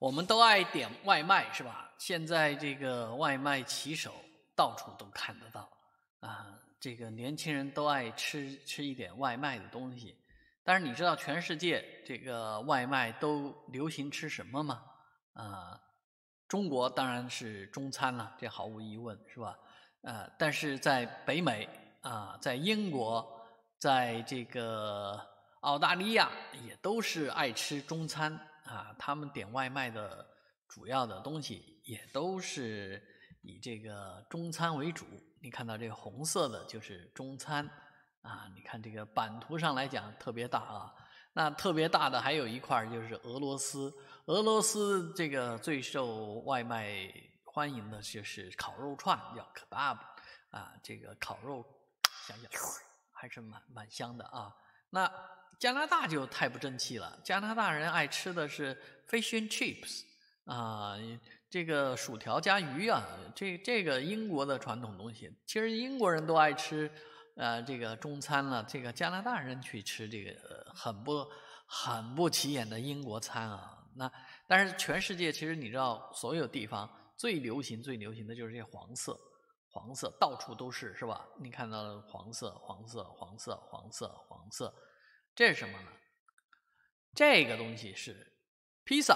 我们都爱点外卖，是吧？现在这个外卖骑手到处都看得到，啊，这个年轻人都爱吃吃一点外卖的东西。但是你知道全世界这个外卖都流行吃什么吗？啊，中国当然是中餐了，这毫无疑问，是吧？啊，但是在北美啊，在英国，在这个澳大利亚也都是爱吃中餐。啊，他们点外卖的主要的东西也都是以这个中餐为主。你看到这个红色的就是中餐啊，你看这个版图上来讲特别大啊。那特别大的还有一块就是俄罗斯，俄罗斯这个最受外卖欢迎的就是烤肉串，叫 kebab 啊，这个烤肉想想还是蛮蛮香的啊。那。加拿大就太不争气了。加拿大人爱吃的是 fish and chips 啊，这个薯条加鱼啊，这这个英国的传统东西。其实英国人都爱吃，呃，这个中餐了。这个加拿大人去吃这个很不很不起眼的英国餐啊。那但是全世界其实你知道，所有地方最流行最流行的就是这黄色，黄色到处都是，是吧？你看到了黄色，黄色，黄色，黄色，黄色。这是什么呢？这个东西是披萨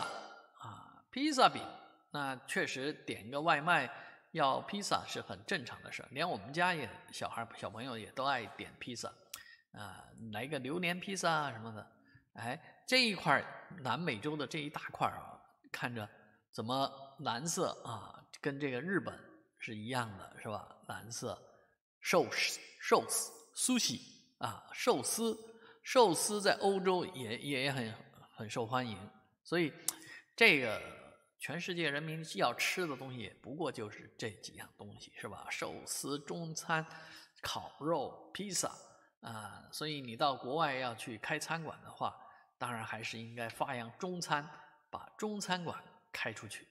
啊，披萨饼。那确实点个外卖要披萨是很正常的事儿，连我们家也小孩小朋友也都爱点披萨啊，来个榴莲披萨啊什么的。哎，这一块南美洲的这一大块啊，看着怎么蓝色啊，跟这个日本是一样的，是吧？蓝色寿司、寿司、苏西啊，寿司。寿司在欧洲也也很很受欢迎，所以这个全世界人民要吃的东西不过就是这几样东西是吧？寿司、中餐、烤肉、披萨啊，所以你到国外要去开餐馆的话，当然还是应该发扬中餐，把中餐馆开出去。